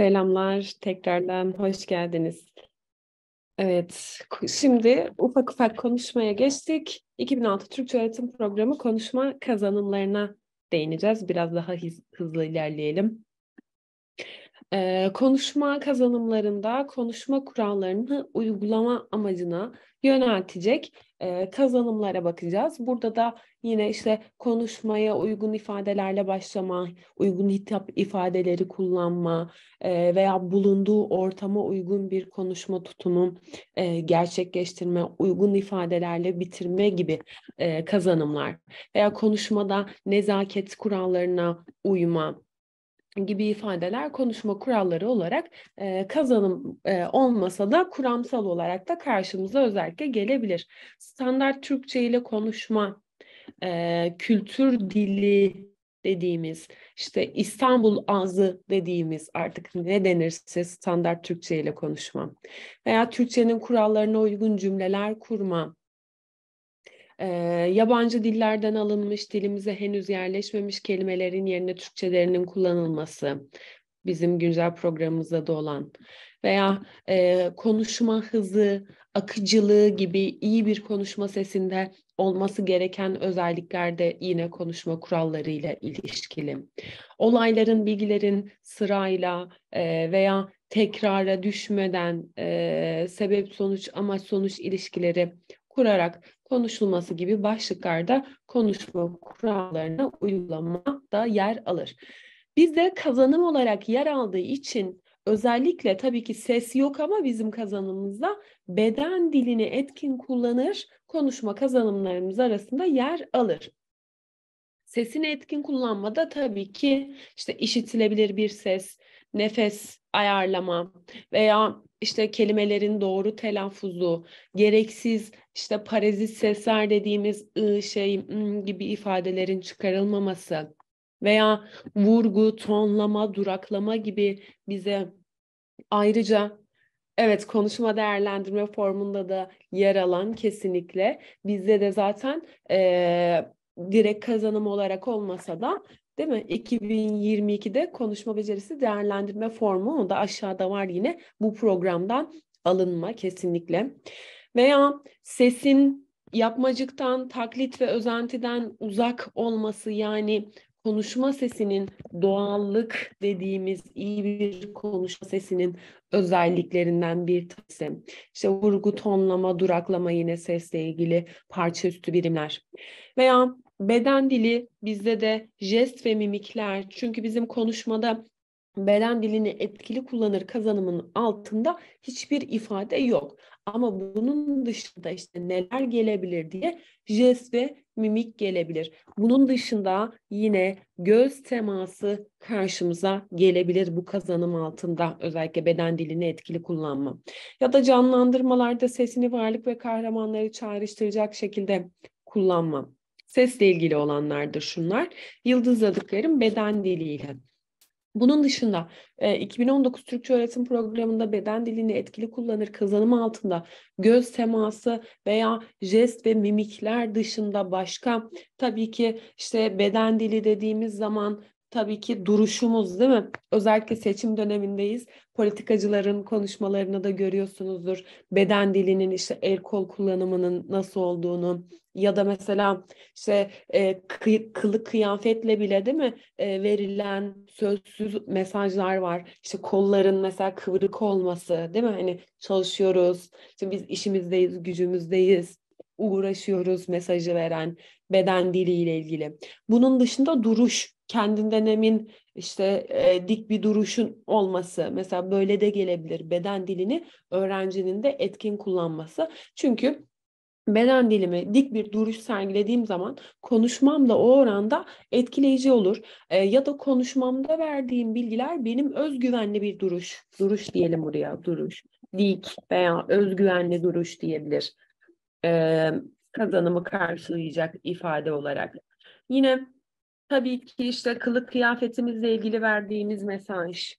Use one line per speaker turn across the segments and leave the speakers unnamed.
Selamlar tekrardan hoş geldiniz. Evet, şimdi ufak ufak konuşmaya geçtik. 2006 Türkçe Öğretim Programı konuşma kazanımlarına değineceğiz. Biraz daha hız, hızlı ilerleyelim e, konuşma kazanımlarında konuşma kurallarını uygulama amacına yöneltecek e, kazanımlara bakacağız. Burada da yine işte konuşmaya uygun ifadelerle başlama, uygun hitap ifadeleri kullanma e, veya bulunduğu ortama uygun bir konuşma tutumu e, gerçekleştirme, uygun ifadelerle bitirme gibi e, kazanımlar veya konuşmada nezaket kurallarına uyma, gibi ifadeler konuşma kuralları olarak e, kazanım e, olmasa da kuramsal olarak da karşımıza özellikle gelebilir. Standart Türkçe ile konuşma, e, kültür dili dediğimiz, işte İstanbul ağzı dediğimiz artık ne denirse standart Türkçe ile konuşma veya Türkçenin kurallarına uygun cümleler kurma, e, yabancı dillerden alınmış, dilimize henüz yerleşmemiş kelimelerin yerine Türkçelerinin kullanılması, bizim güncel programımızda da olan veya e, konuşma hızı, akıcılığı gibi iyi bir konuşma sesinde olması gereken özelliklerde yine konuşma kurallarıyla ilişkili. Olayların, bilgilerin sırayla e, veya tekrara düşmeden e, sebep sonuç, amaç sonuç ilişkileri kurarak konuşulması gibi başlıklarda konuşma kurallarına uygulama da yer alır. Bizde kazanım olarak yer aldığı için özellikle tabii ki ses yok ama bizim kazanımımızda beden dilini etkin kullanır, konuşma kazanımlarımız arasında yer alır. Sesini etkin kullanmada tabii ki işte işitilebilir bir ses, nefes ayarlama veya işte kelimelerin doğru telaffuzu, gereksiz işte parazit sesler dediğimiz ı şey gibi ifadelerin çıkarılmaması veya vurgu, tonlama, duraklama gibi bize ayrıca Evet konuşma değerlendirme formunda da yer alan kesinlikle bizde de zaten e, direkt kazanım olarak olmasa da Değil mi? 2022'de konuşma becerisi değerlendirme formu. O da aşağıda var yine bu programdan alınma kesinlikle. Veya sesin yapmacıktan, taklit ve özentiden uzak olması yani konuşma sesinin doğallık dediğimiz iyi bir konuşma sesinin özelliklerinden bir tanesi. İşte vurgu, tonlama, duraklama yine sesle ilgili parça üstü birimler. Veya beden dili bizde de jest ve mimikler. Çünkü bizim konuşmada beden dilini etkili kullanır kazanımın altında hiçbir ifade yok. Ama bunun dışında işte neler gelebilir diye jest ve mimik gelebilir. Bunun dışında yine göz teması karşımıza gelebilir bu kazanım altında özellikle beden dilini etkili kullanma. Ya da canlandırmalarda sesini varlık ve kahramanları çağrıştıracak şekilde kullanma. Sesle ilgili olanlardır şunlar. Yıldızladıklarım beden diliyle. Bunun dışında 2019 e, Türkçe öğretim programında beden dilini etkili kullanır kazanım altında göz teması veya jest ve mimikler dışında başka tabii ki işte beden dili dediğimiz zaman tabii ki duruşumuz değil mi? Özellikle seçim dönemindeyiz. Politikacıların konuşmalarını da görüyorsunuzdur. Beden dilinin işte el kol kullanımının nasıl olduğunu ya da mesela işte e, kı, kılık kıyafetle bile değil mi e, verilen sözsüz mesajlar var. İşte kolların mesela kıvırık olması değil mi? Hani çalışıyoruz, işte biz işimizdeyiz, gücümüzdeyiz uğraşıyoruz mesajı veren beden diliyle ilgili. Bunun dışında duruş kendinden emin işte e, dik bir duruşun olması mesela böyle de gelebilir beden dilini öğrencinin de etkin kullanması. Çünkü beden dilimi dik bir duruş sergilediğim zaman konuşmam da o oranda etkileyici olur. E, ya da konuşmamda verdiğim bilgiler benim özgüvenli bir duruş. Duruş diyelim buraya duruş. Dik veya özgüvenli duruş diyebilir. E, kazanımı karşılayacak ifade olarak. Yine Tabii ki işte kılık kıyafetimizle ilgili verdiğimiz mesaj.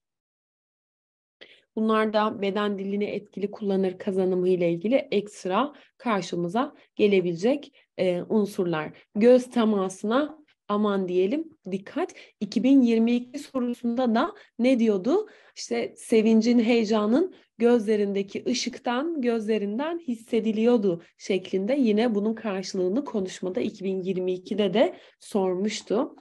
Bunlar da beden dilini etkili kullanır kazanımı ile ilgili ekstra karşımıza gelebilecek e, unsurlar. Göz temasına aman diyelim dikkat 2022 sorusunda da ne diyordu? İşte sevincin, heyecanın gözlerindeki ışıktan, gözlerinden hissediliyordu şeklinde yine bunun karşılığını konuşmada 2022'de de sormuştu.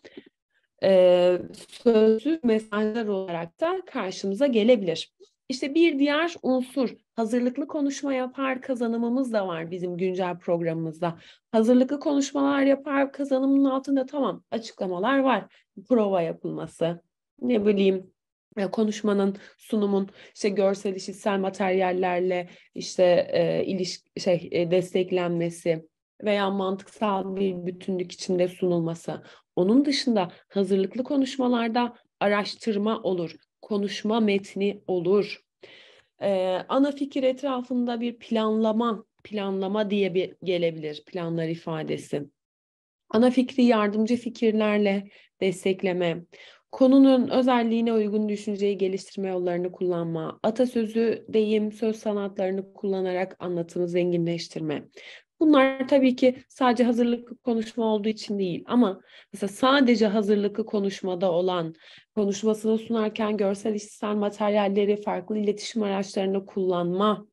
Ee, sözlü mesajlar olarak da karşımıza gelebilir. İşte bir diğer unsur hazırlıklı konuşma yapar kazanımımız da var bizim güncel programımızda. Hazırlıklı konuşmalar yapar kazanımın altında tamam açıklamalar var. Prova yapılması, ne bileyim e, konuşmanın, sunumun işte görsel işitsel materyallerle işte e, iliş şey e, desteklenmesi veya mantıksal bir bütünlük içinde sunulması. Onun dışında hazırlıklı konuşmalarda araştırma olur konuşma metni olur. Ee, ana fikir etrafında bir planlama, planlama diye bir gelebilir planlar ifadesi. Ana fikri yardımcı fikirlerle destekleme, konunun özelliğine uygun düşünceyi geliştirme yollarını kullanma, atasözü, deyim, söz sanatlarını kullanarak anlatımı zenginleştirme, Bunlar tabii ki sadece hazırlıklı konuşma olduğu için değil ama mesela sadece hazırlıklı konuşmada olan konuşmasını sunarken görsel işitsel materyalleri farklı iletişim araçlarını kullanma,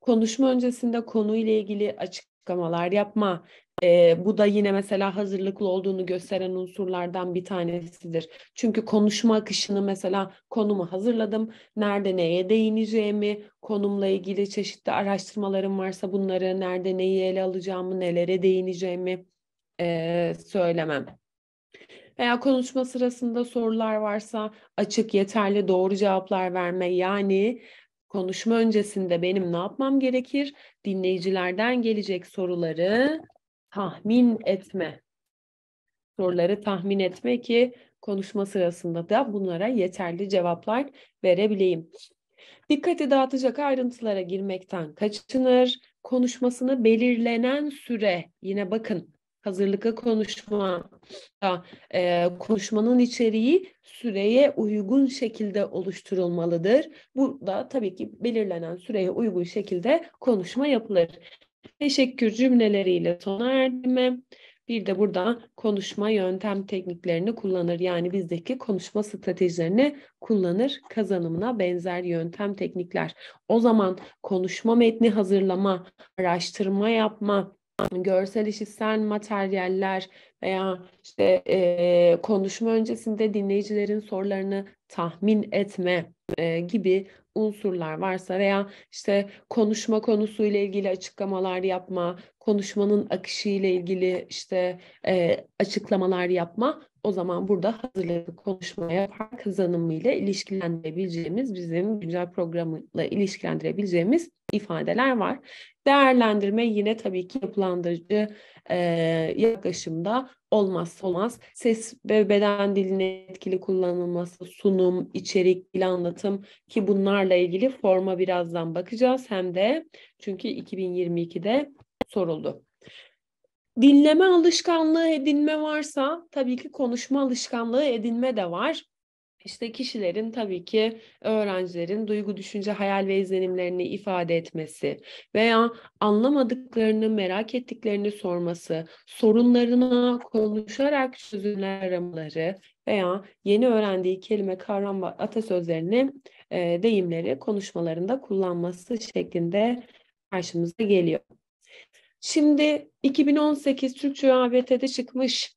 konuşma öncesinde konuyla ilgili açıklamalar yapma, e, bu da yine mesela hazırlıklı olduğunu gösteren unsurlardan bir tanesidir. Çünkü konuşma akışını mesela konumu hazırladım, nerede neye değineceğimi, konumla ilgili çeşitli araştırmalarım varsa bunları nerede neyi ele alacağımı, nelere değineceğimi e, söylemem. Veya konuşma sırasında sorular varsa açık, yeterli, doğru cevaplar verme. Yani konuşma öncesinde benim ne yapmam gerekir? Dinleyicilerden gelecek soruları tahmin etme soruları tahmin etme ki konuşma sırasında da bunlara yeterli cevaplar verebileyim. Dikkati dağıtacak ayrıntılara girmekten kaçınır. Konuşmasını belirlenen süre yine bakın hazırlıklı konuşma e, konuşmanın içeriği süreye uygun şekilde oluşturulmalıdır. Burada tabii ki belirlenen süreye uygun şekilde konuşma yapılır teşekkür cümleleriyle sona erdirme. Bir de burada konuşma yöntem tekniklerini kullanır. Yani bizdeki konuşma stratejilerini kullanır kazanımına benzer yöntem teknikler. O zaman konuşma metni hazırlama, araştırma yapma, görsel işitsel materyaller veya işte e, konuşma öncesinde dinleyicilerin sorularını tahmin etme e, gibi unsurlar varsa veya işte konuşma konusuyla ilgili açıklamalar yapma, konuşmanın akışı ile ilgili işte e, açıklamalar yapma o zaman burada hazırlıklı konuşmaya fark ile ilişkilendirebileceğimiz bizim güncel programla ilişkilendirebileceğimiz ifadeler var. Değerlendirme yine tabii ki yapılandırıcı e, yaklaşımda olmaz olmaz. Ses ve beden diline etkili kullanılması, sunum, içerik, dil anlatım ki bunlarla ilgili forma birazdan bakacağız. Hem de çünkü 2022'de soruldu. Dinleme alışkanlığı edinme varsa tabii ki konuşma alışkanlığı edinme de var işte kişilerin tabii ki öğrencilerin duygu, düşünce, hayal ve izlenimlerini ifade etmesi veya anlamadıklarını, merak ettiklerini sorması, sorunlarına konuşarak çözümler aramaları veya yeni öğrendiği kelime, kavram ve atasözlerini, e, deyimleri konuşmalarında kullanması şeklinde karşımıza geliyor. Şimdi 2018 Türkçe AVT'de çıkmış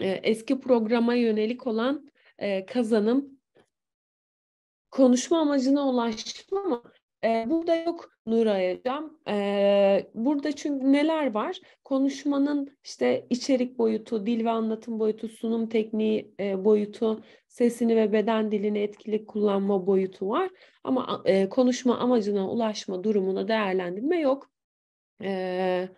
e, eski programa yönelik olan e, kazanım konuşma amacına ulaştım ama e, burada yok Nuray Hocam. E, burada çünkü neler var? Konuşmanın işte içerik boyutu, dil ve anlatım boyutu, sunum tekniği e, boyutu, sesini ve beden dilini etkili kullanma boyutu var. Ama e, konuşma amacına ulaşma durumuna değerlendirme yok. Evet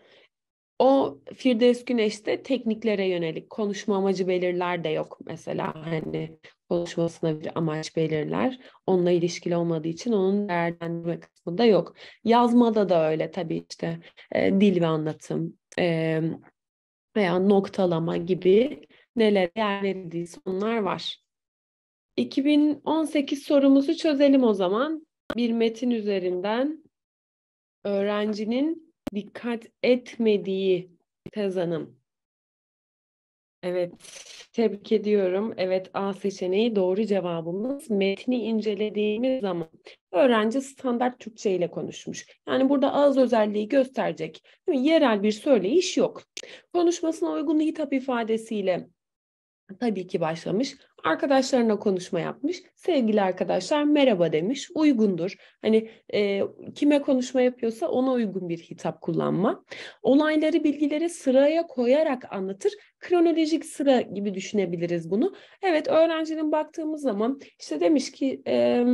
o Firdevs Güneş'te tekniklere yönelik konuşma amacı belirler de yok mesela hani konuşmasına bir amaç belirler. Onunla ilişkili olmadığı için onun değerlendirme kısmında yok. Yazmada da öyle tabii işte e, dil ve anlatım e, veya noktalama gibi neler yer verildiği sonlar var. 2018 sorumuzu çözelim o zaman. Bir metin üzerinden öğrencinin dikkat etmediği Tezan'ım. Evet, tebrik ediyorum. Evet, A seçeneği doğru cevabımız. Metni incelediğimiz zaman öğrenci standart Türkçe ile konuşmuş. Yani burada ağız özelliği gösterecek yerel bir söyleyiş yok. Konuşmasına uygun hitap ifadesiyle tabii ki başlamış. Arkadaşlarına konuşma yapmış. Sevgili arkadaşlar merhaba demiş. Uygundur. Hani e, kime konuşma yapıyorsa ona uygun bir hitap kullanma. Olayları, bilgileri sıraya koyarak anlatır. Kronolojik sıra gibi düşünebiliriz bunu. Evet öğrencinin baktığımız zaman işte demiş ki... E,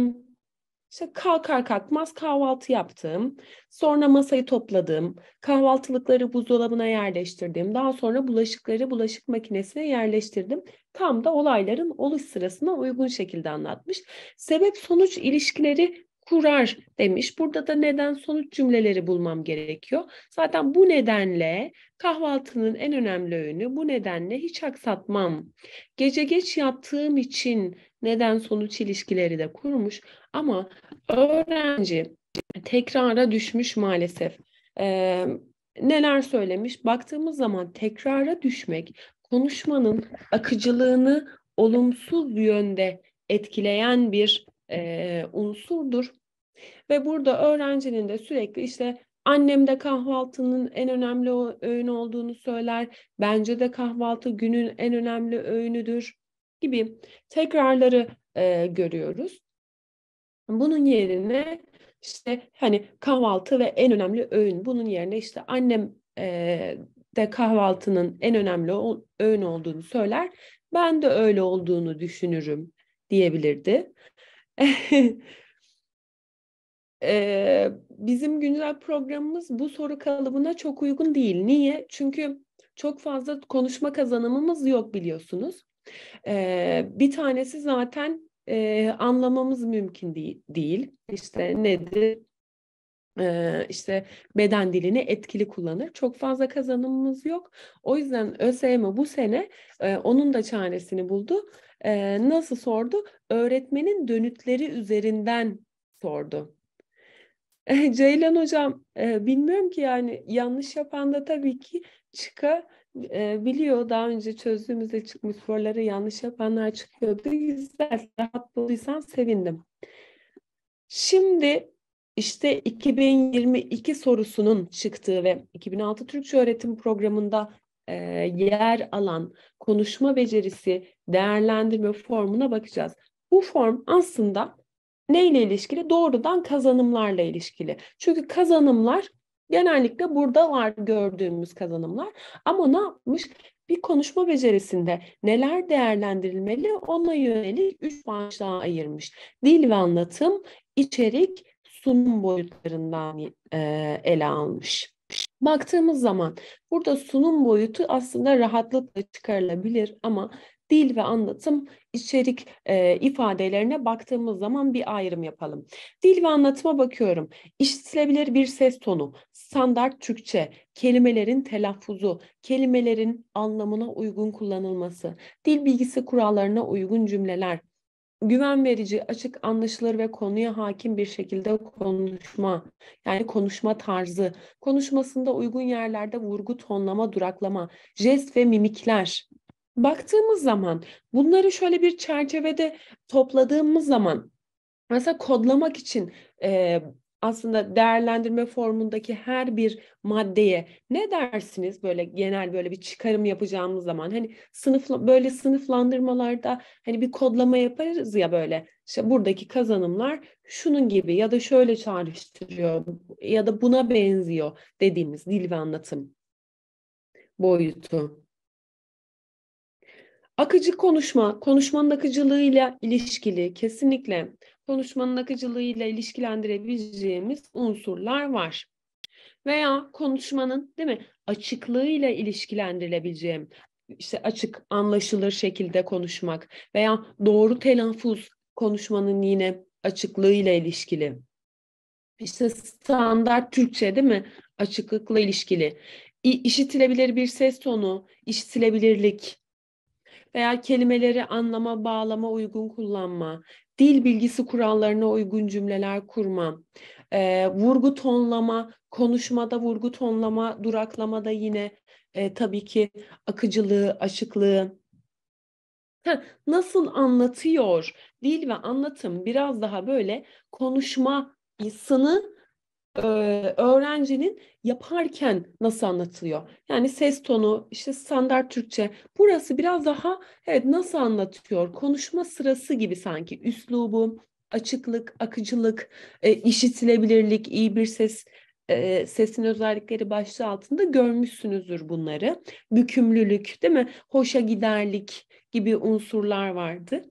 işte kalkar kalkmaz kahvaltı yaptım. Sonra masayı topladım. Kahvaltılıkları buzdolabına yerleştirdim. Daha sonra bulaşıkları bulaşık makinesine yerleştirdim. Tam da olayların oluş sırasına uygun şekilde anlatmış. Sebep sonuç ilişkileri kurar demiş. Burada da neden sonuç cümleleri bulmam gerekiyor. Zaten bu nedenle kahvaltının en önemli öğünü bu nedenle hiç aksatmam. Gece geç yattığım için neden sonuç ilişkileri de kurmuş ama öğrenci tekrara düşmüş maalesef. Ee, neler söylemiş? Baktığımız zaman tekrara düşmek konuşmanın akıcılığını olumsuz yönde etkileyen bir e, unsurdur. Ve burada öğrencinin de sürekli işte annem de kahvaltının en önemli öğün olduğunu söyler. Bence de kahvaltı günün en önemli öğünüdür gibi tekrarları e, görüyoruz. Bunun yerine işte hani kahvaltı ve en önemli öğün. Bunun yerine işte annem e, de kahvaltının en önemli öğün olduğunu söyler. Ben de öyle olduğunu düşünürüm diyebilirdi. ee, bizim güncel programımız bu soru kalıbına çok uygun değil. Niye? Çünkü çok fazla konuşma kazanımımız yok biliyorsunuz. Ee, bir tanesi zaten e, anlamamız mümkün değil. İşte nedir? Ee, işte beden dilini etkili kullanır. Çok fazla kazanımımız yok. O yüzden ÖSYM bu sene onun da çaresini buldu e, nasıl sordu? Öğretmenin dönütleri üzerinden sordu. E, Ceylan hocam e, bilmiyorum ki yani yanlış yapan da tabii ki çıka e, biliyor daha önce çözdüğümüzde çıkmış soruları yanlış yapanlar çıkıyordu. Güzel rahat bulduysan sevindim. Şimdi işte 2022 sorusunun çıktığı ve 2006 Türkçe öğretim programında e, yer alan konuşma becerisi değerlendirme formuna bakacağız. Bu form aslında neyle ilişkili? Doğrudan kazanımlarla ilişkili. Çünkü kazanımlar genellikle burada var gördüğümüz kazanımlar. Ama ne yapmış? Bir konuşma becerisinde neler değerlendirilmeli ona yönelik üç başlığa ayırmış. Dil ve anlatım, içerik, sunum boyutlarından e, ele almış. Baktığımız zaman burada sunum boyutu aslında rahatlıkla çıkarılabilir ama dil ve anlatım içerik e, ifadelerine baktığımız zaman bir ayrım yapalım. Dil ve anlatıma bakıyorum. İşitilebilir bir ses tonu, standart Türkçe, kelimelerin telaffuzu, kelimelerin anlamına uygun kullanılması, dil bilgisi kurallarına uygun cümleler, güven verici, açık, anlaşılır ve konuya hakim bir şekilde konuşma, yani konuşma tarzı, konuşmasında uygun yerlerde vurgu, tonlama, duraklama, jest ve mimikler. Baktığımız zaman bunları şöyle bir çerçevede topladığımız zaman mesela kodlamak için e, aslında değerlendirme formundaki her bir maddeye ne dersiniz böyle genel böyle bir çıkarım yapacağımız zaman hani sınıf böyle sınıflandırmalarda hani bir kodlama yaparız ya böyle işte buradaki kazanımlar şunun gibi ya da şöyle çağrıştırıyor ya da buna benziyor dediğimiz dil ve anlatım boyutu. Akıcı konuşma, konuşmanın akıcılığıyla ilişkili kesinlikle konuşmanın akıcılığıyla ilişkilendirebileceğimiz unsurlar var. Veya konuşmanın değil mi açıklığıyla ilişkilendirilebileceğim işte açık anlaşılır şekilde konuşmak veya doğru telaffuz konuşmanın yine açıklığıyla ilişkili. İşte standart Türkçe değil mi? Açıklıkla ilişkili. İşitilebilir bir ses tonu, işitilebilirlik, veya kelimeleri anlama, bağlama uygun kullanma, dil bilgisi kurallarına uygun cümleler kurma, e, vurgu tonlama, konuşmada vurgu tonlama, duraklamada yine e, tabii ki akıcılığı, açıklığı, Heh, nasıl anlatıyor? Dil ve anlatım biraz daha böyle konuşma sını e, öğrencinin yaparken nasıl anlatılıyor? Yani ses tonu, işte standart Türkçe. Burası biraz daha evet nasıl anlatıyor? Konuşma sırası gibi sanki üslubu, açıklık, akıcılık, e, işitilebilirlik, iyi bir ses sesin özellikleri başlığı altında görmüşsünüzdür bunları. Bükümlülük, değil mi? Hoşa giderlik gibi unsurlar vardı.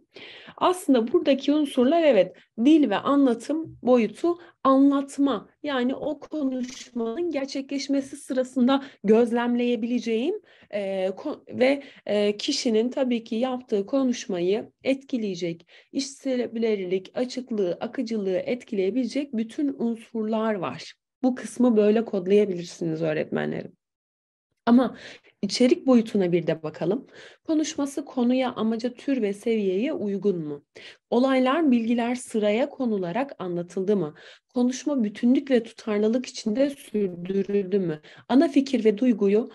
Aslında buradaki unsurlar evet dil ve anlatım boyutu anlatma yani o konuşmanın gerçekleşmesi sırasında gözlemleyebileceğim e, ve e, kişinin tabii ki yaptığı konuşmayı etkileyecek, işlevlilik, açıklığı, akıcılığı etkileyebilecek bütün unsurlar var. Bu kısmı böyle kodlayabilirsiniz öğretmenlerim. Ama içerik boyutuna bir de bakalım. Konuşması konuya, amaca, tür ve seviyeye uygun mu? Olaylar, bilgiler sıraya konularak anlatıldı mı? Konuşma bütünlük ve tutarlılık içinde sürdürüldü mü? Ana fikir ve duyguyu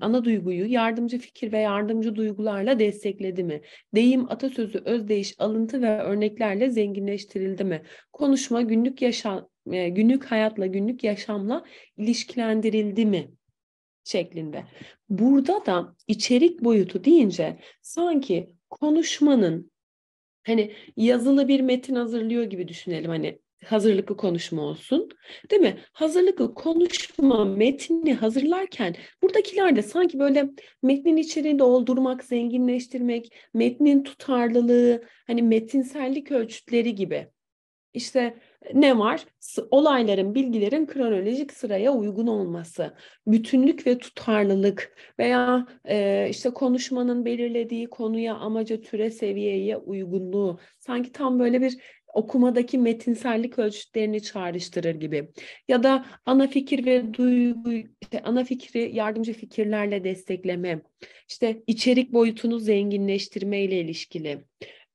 ana duyguyu yardımcı fikir ve yardımcı duygularla destekledi mi? Deyim, atasözü, özdeyiş, alıntı ve örneklerle zenginleştirildi mi? Konuşma günlük yaşam günlük hayatla, günlük yaşamla ilişkilendirildi mi? şeklinde. Burada da içerik boyutu deyince sanki konuşmanın hani yazılı bir metin hazırlıyor gibi düşünelim hani hazırlıklı konuşma olsun. Değil mi? Hazırlıklı konuşma metnini hazırlarken buradakiler de sanki böyle metnin içeriğini doldurmak, zenginleştirmek, metnin tutarlılığı, hani metinsellik ölçütleri gibi. İşte ne var? Olayların, bilgilerin kronolojik sıraya uygun olması, bütünlük ve tutarlılık veya e, işte konuşmanın belirlediği konuya, amaca, türe, seviyeye uygunluğu. Sanki tam böyle bir okumadaki metinsellik ölçütlerini çağrıştırır gibi. Ya da ana fikir ve duygu, işte ana fikri yardımcı fikirlerle destekleme, işte içerik boyutunu zenginleştirme ile ilişkili.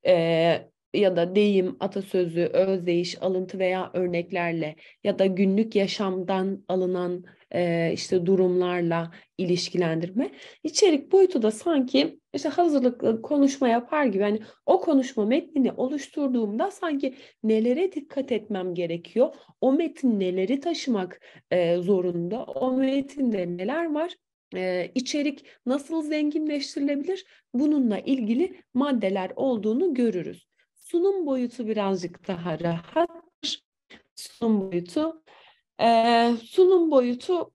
Ee, ya da deyim, atasözü, özdeyiş, alıntı veya örneklerle ya da günlük yaşamdan alınan e, işte durumlarla ilişkilendirme. İçerik boyutu da sanki işte hazırlıklı konuşma yapar gibi yani o konuşma metnini oluşturduğumda sanki nelere dikkat etmem gerekiyor? O metin neleri taşımak e, zorunda? O metinde neler var? Ee, içerik nasıl zenginleştirilebilir bununla ilgili maddeler olduğunu görürüz sunum boyutu birazcık daha rahat. Sunum boyutu. Ee, sunum boyutu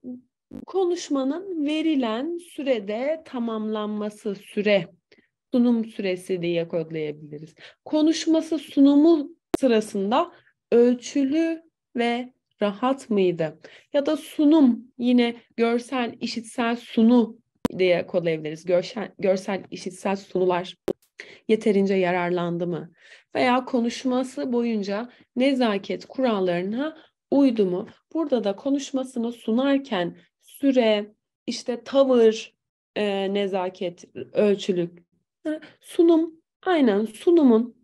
konuşmanın verilen sürede tamamlanması süre sunum süresi diye kodlayabiliriz. Konuşması sunumu sırasında ölçülü ve rahat mıydı? Ya da sunum yine görsel, işitsel sunu diye kodlayabiliriz. Görsel, görsel işitsel sunular yeterince yararlandı mı? veya konuşması boyunca nezaket kurallarına uydu mu? Burada da konuşmasını sunarken süre, işte tavır, e, nezaket, ölçülük, sunum, aynen sunumun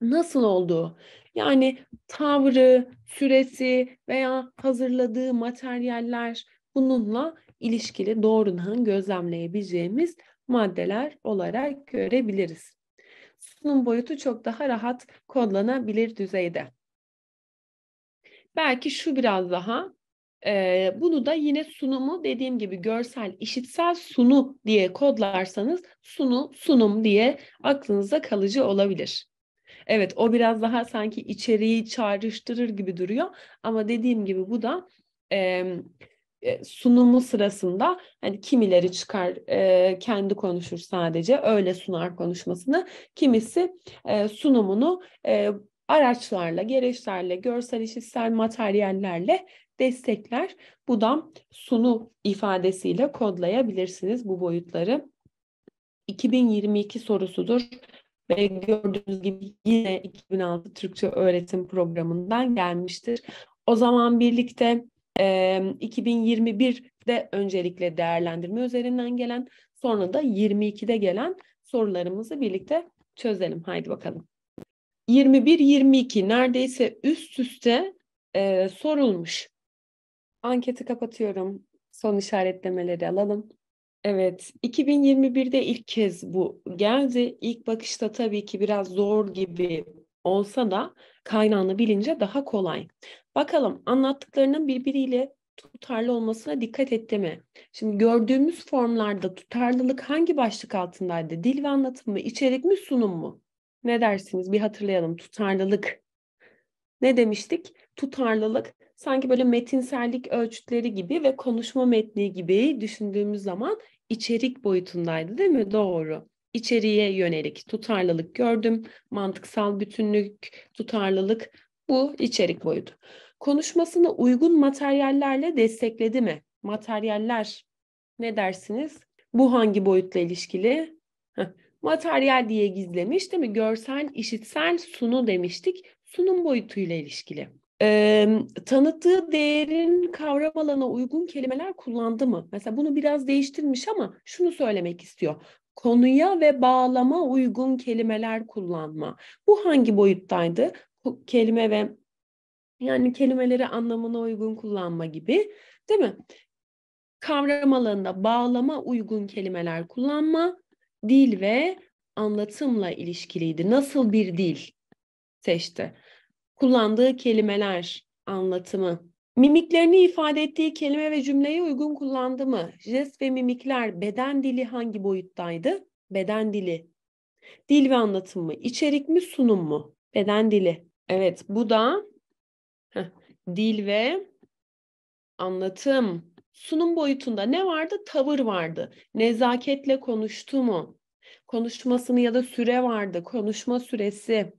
nasıl olduğu. Yani tavrı, süresi veya hazırladığı materyaller bununla ilişkili doğrudan gözlemleyebileceğimiz maddeler olarak görebiliriz bunun boyutu çok daha rahat kodlanabilir düzeyde. Belki şu biraz daha e, bunu da yine sunumu dediğim gibi görsel, işitsel sunu diye kodlarsanız sunu, sunum diye aklınıza kalıcı olabilir. Evet o biraz daha sanki içeriği çağrıştırır gibi duruyor ama dediğim gibi bu da e, e, sunumu sırasında hani kimileri çıkar e, kendi konuşur sadece öyle sunar konuşmasını kimisi e, sunumunu e, araçlarla gereçlerle görsel işitsel materyallerle destekler bu da sunu ifadesiyle kodlayabilirsiniz bu boyutları 2022 sorusudur ve gördüğünüz gibi yine 2006 Türkçe öğretim programından gelmiştir. O zaman birlikte 2021'de öncelikle değerlendirme üzerinden gelen sonra da 22'de gelen sorularımızı birlikte çözelim. Haydi bakalım. 21-22 neredeyse üst üste e, sorulmuş. Anketi kapatıyorum. Son işaretlemeleri alalım. Evet, 2021'de ilk kez bu geldi. İlk bakışta tabii ki biraz zor gibi olsa da kaynağını bilince daha kolay. Bakalım anlattıklarının birbiriyle tutarlı olmasına dikkat etti mi? Şimdi gördüğümüz formlarda tutarlılık hangi başlık altındaydı? Dil ve anlatım mı, içerik mi, sunum mu? Ne dersiniz? Bir hatırlayalım. Tutarlılık. Ne demiştik? Tutarlılık sanki böyle metinsellik ölçütleri gibi ve konuşma metni gibi düşündüğümüz zaman içerik boyutundaydı değil mi? Doğru. İçeriye yönelik tutarlılık gördüm. Mantıksal bütünlük, tutarlılık bu içerik boyutu. Konuşmasını uygun materyallerle destekledi mi? Materyaller ne dersiniz? Bu hangi boyutla ilişkili? Materyal diye gizlemiş değil mi? Görsel, işitsel, sunu demiştik. Sunum boyutuyla ilişkili. Ee, tanıttığı değerin kavram alana uygun kelimeler kullandı mı? Mesela bunu biraz değiştirmiş ama şunu söylemek istiyor. Konuya ve bağlama uygun kelimeler kullanma. Bu hangi boyuttaydı? kelime ve yani kelimeleri anlamına uygun kullanma gibi değil mi? Kavram alanında bağlama uygun kelimeler kullanma, dil ve anlatımla ilişkiliydi. Nasıl bir dil seçti? Kullandığı kelimeler anlatımı. Mimiklerini ifade ettiği kelime ve cümleye uygun kullandı mı? Jest ve mimikler beden dili hangi boyuttaydı? Beden dili. Dil ve anlatım mı? İçerik mi, sunum mu? Beden dili. Evet, bu da dil ve anlatım. Sunum boyutunda ne vardı? Tavır vardı. Nezaketle konuştu mu? Konuşmasını ya da süre vardı. Konuşma süresi.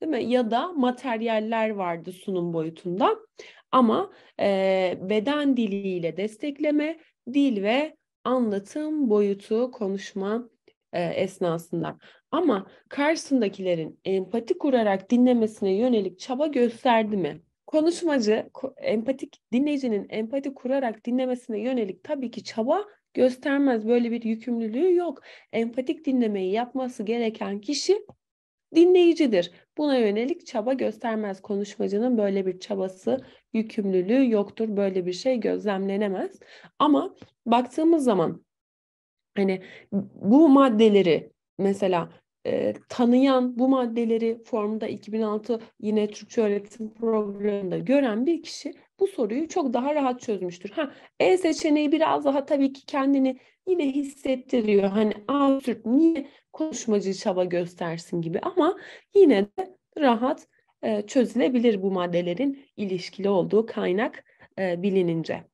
Değil mi? Ya da materyaller vardı sunum boyutunda. Ama e, beden diliyle destekleme, dil ve anlatım boyutu konuşma e, esnasında. Ama karşısındakilerin empati kurarak dinlemesine yönelik çaba gösterdi mi? konuşmacı, empatik dinleyicinin empati kurarak dinlemesine yönelik tabii ki çaba göstermez. Böyle bir yükümlülüğü yok. Empatik dinlemeyi yapması gereken kişi dinleyicidir. Buna yönelik çaba göstermez. Konuşmacının böyle bir çabası, yükümlülüğü yoktur. Böyle bir şey gözlemlenemez. Ama baktığımız zaman hani bu maddeleri mesela e, tanıyan bu maddeleri formda 2006 yine Türkçe öğretim programında gören bir kişi bu soruyu çok daha rahat çözmüştür. Ha, E seçeneği biraz daha tabii ki kendini yine hissettiriyor. Hani absürt niye konuşmacı çaba göstersin gibi ama yine de rahat e, çözülebilir bu maddelerin ilişkili olduğu kaynak e, bilinince.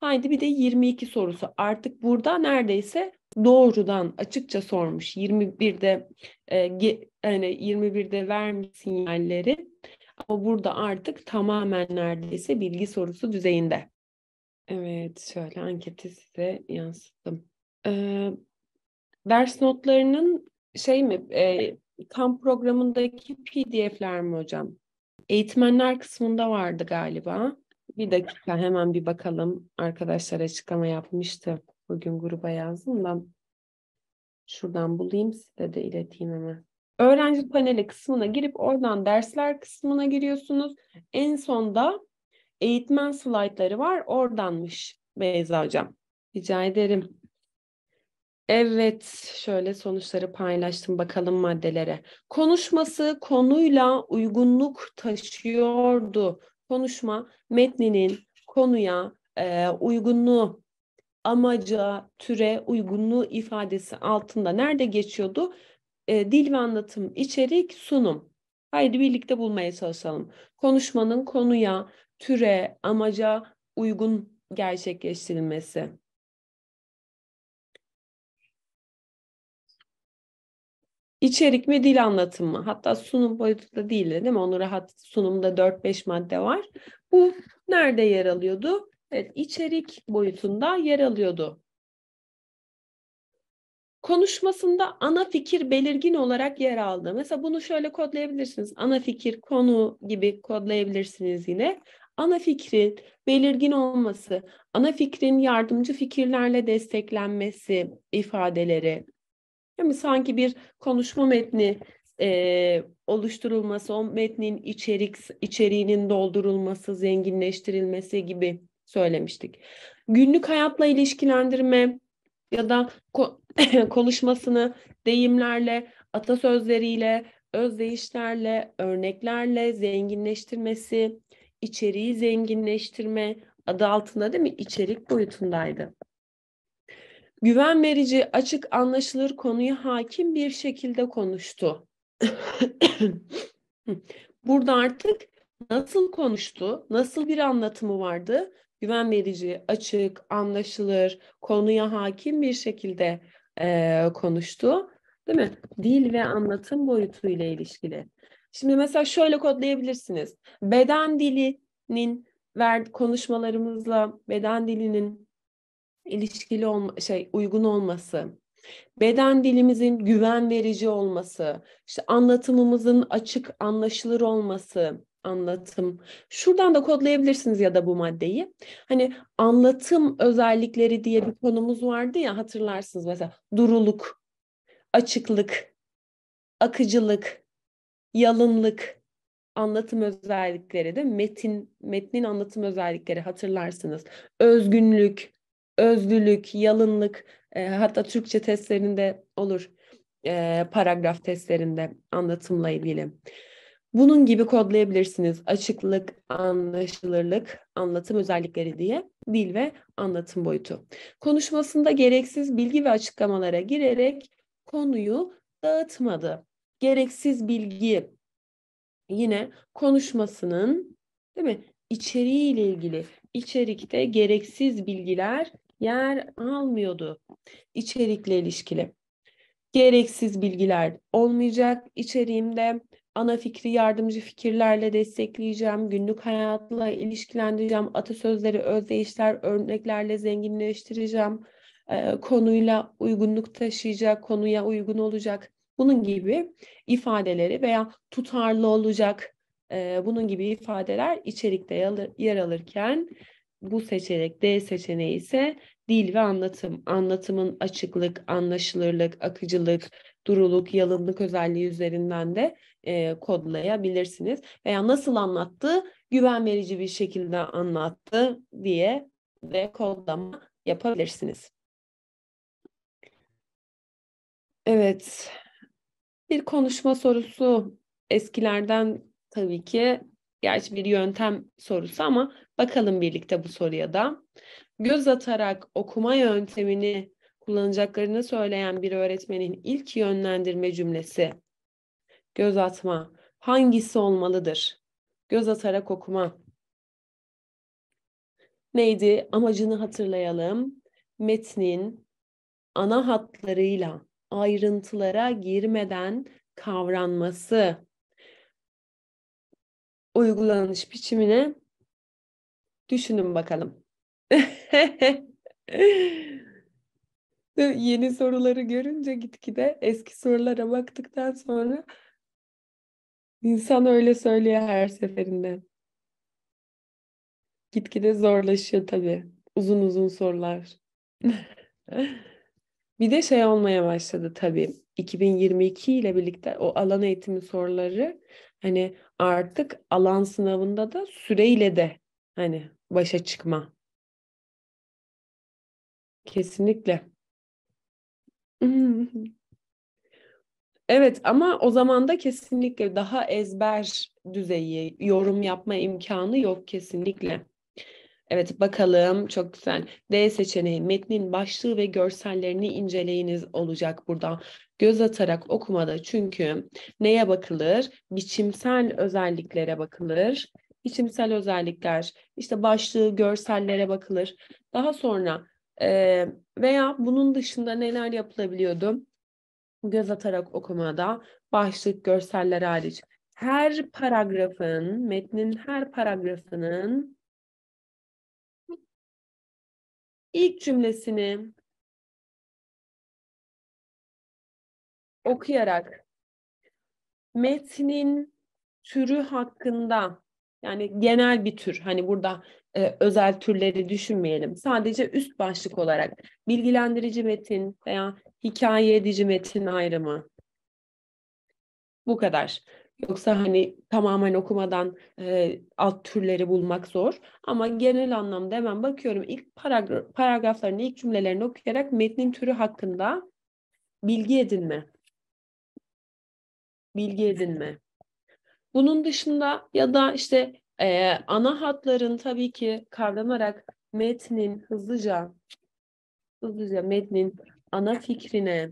Haydi bir de 22 sorusu. Artık burada neredeyse doğrudan açıkça sormuş. 21'de e, ge, hani 21'de vermiş sinyalleri ama burada artık tamamen neredeyse bilgi sorusu düzeyinde. Evet şöyle anketi size yansıttım. Ee, ders notlarının şey mi e, kamp programındaki pdf'ler mi hocam? Eğitmenler kısmında vardı galiba. Bir dakika hemen bir bakalım. Arkadaşlar açıklama yapmıştı. Bugün gruba yazdım da şuradan bulayım size de ileteyim hemen. Öğrenci paneli kısmına girip oradan dersler kısmına giriyorsunuz. En sonda eğitmen slaytları var. Oradanmış Beyza Hocam. Rica ederim. Evet, şöyle sonuçları paylaştım bakalım maddelere. Konuşması konuyla uygunluk taşıyordu. Konuşma metninin konuya e, uygunluğu amaca, türe uygunluğu ifadesi altında nerede geçiyordu? E, dil ve anlatım, içerik, sunum. Haydi birlikte bulmaya çalışalım. Konuşmanın konuya, türe, amaca uygun gerçekleştirilmesi. İçerik mi dil anlatımı Hatta sunum boyutunda değil değil mi? Onu rahat sunumda 4-5 madde var. Bu nerede yer alıyordu? Evet, içerik boyutunda yer alıyordu. Konuşmasında ana fikir belirgin olarak yer aldı. Mesela bunu şöyle kodlayabilirsiniz. Ana fikir, konu gibi kodlayabilirsiniz yine. Ana fikrin belirgin olması, ana fikrin yardımcı fikirlerle desteklenmesi ifadeleri. Yani sanki bir konuşma metni e, oluşturulması, o metnin içerik, içeriğinin doldurulması, zenginleştirilmesi gibi söylemiştik. Günlük hayatla ilişkilendirme ya da ko- konuşmasını deyimlerle, atasözleriyle, özdeyişlerle, örneklerle zenginleştirmesi, içeriği zenginleştirme adı altında değil mi? İçerik boyutundaydı. Güven verici, açık, anlaşılır konuyu hakim bir şekilde konuştu. Burada artık nasıl konuştu, nasıl bir anlatımı vardı güven verici, açık, anlaşılır, konuya hakim bir şekilde e, konuştu. Değil mi? Dil ve anlatım boyutuyla ilişkili. Şimdi mesela şöyle kodlayabilirsiniz. Beden dilinin ver, konuşmalarımızla beden dilinin ilişkili olma, şey uygun olması, beden dilimizin güven verici olması, işte anlatımımızın açık, anlaşılır olması, anlatım. Şuradan da kodlayabilirsiniz ya da bu maddeyi. Hani anlatım özellikleri diye bir konumuz vardı ya hatırlarsınız mesela duruluk, açıklık, akıcılık, yalınlık anlatım özellikleri de metin metnin anlatım özellikleri hatırlarsınız. Özgünlük, özlülük, yalınlık e, hatta Türkçe testlerinde olur. E, paragraf testlerinde anlatımla ilgili. Bunun gibi kodlayabilirsiniz. Açıklık, anlaşılırlık, anlatım özellikleri diye dil ve anlatım boyutu. Konuşmasında gereksiz bilgi ve açıklamalara girerek konuyu dağıtmadı. Gereksiz bilgi yine konuşmasının değil mi? içeriği ilgili içerikte gereksiz bilgiler yer almıyordu içerikle ilişkili. Gereksiz bilgiler olmayacak içeriğimde ana fikri yardımcı fikirlerle destekleyeceğim, günlük hayatla ilişkilendireceğim, atasözleri, özdeyişler, örneklerle zenginleştireceğim, e, konuyla uygunluk taşıyacak, konuya uygun olacak, bunun gibi ifadeleri veya tutarlı olacak, e, bunun gibi ifadeler içerikte yer alırken bu seçenek D seçeneği ise dil ve anlatım. Anlatımın açıklık, anlaşılırlık, akıcılık, duruluk, yalınlık özelliği üzerinden de e, kodlayabilirsiniz. Veya nasıl anlattı, güven verici bir şekilde anlattı diye de kodlama yapabilirsiniz. Evet, bir konuşma sorusu eskilerden tabii ki gerçi bir yöntem sorusu ama bakalım birlikte bu soruya da. Göz atarak okuma yöntemini kullanacaklarını söyleyen bir öğretmenin ilk yönlendirme cümlesi göz atma. Hangisi olmalıdır? Göz atarak okuma. Neydi? Amacını hatırlayalım. Metnin ana hatlarıyla ayrıntılara girmeden kavranması uygulanış biçimine düşünün bakalım. Yeni soruları görünce gitgide eski sorulara baktıktan sonra İnsan öyle söylüyor her seferinde. Gitgide zorlaşıyor tabii. Uzun uzun sorular. bir de şey olmaya başladı tabii. 2022 ile birlikte o alan eğitimi soruları hani artık alan sınavında da süreyle de hani başa çıkma. Kesinlikle. Evet ama o zaman da kesinlikle daha ezber düzeyi, yorum yapma imkanı yok kesinlikle. Evet bakalım çok güzel. D seçeneği metnin başlığı ve görsellerini inceleyiniz olacak burada. Göz atarak okumada çünkü neye bakılır? Biçimsel özelliklere bakılır. Biçimsel özellikler işte başlığı görsellere bakılır. Daha sonra e, veya bunun dışında neler yapılabiliyordu? göz atarak okumada başlık, görseller hariç her paragrafın, metnin her paragrafının ilk cümlesini okuyarak metnin türü hakkında yani genel bir tür hani burada e, özel türleri düşünmeyelim. Sadece üst başlık olarak bilgilendirici metin veya hikaye edici metin ayrımı. Bu kadar. Yoksa hani tamamen okumadan e, alt türleri bulmak zor. Ama genel anlamda hemen bakıyorum ilk paragraf, paragraflarını ilk cümlelerini okuyarak metnin türü hakkında bilgi edinme. Bilgi edinme. Bunun dışında ya da işte e, ana hatların tabii ki kavranarak metnin hızlıca hızlıca metnin ana fikrine,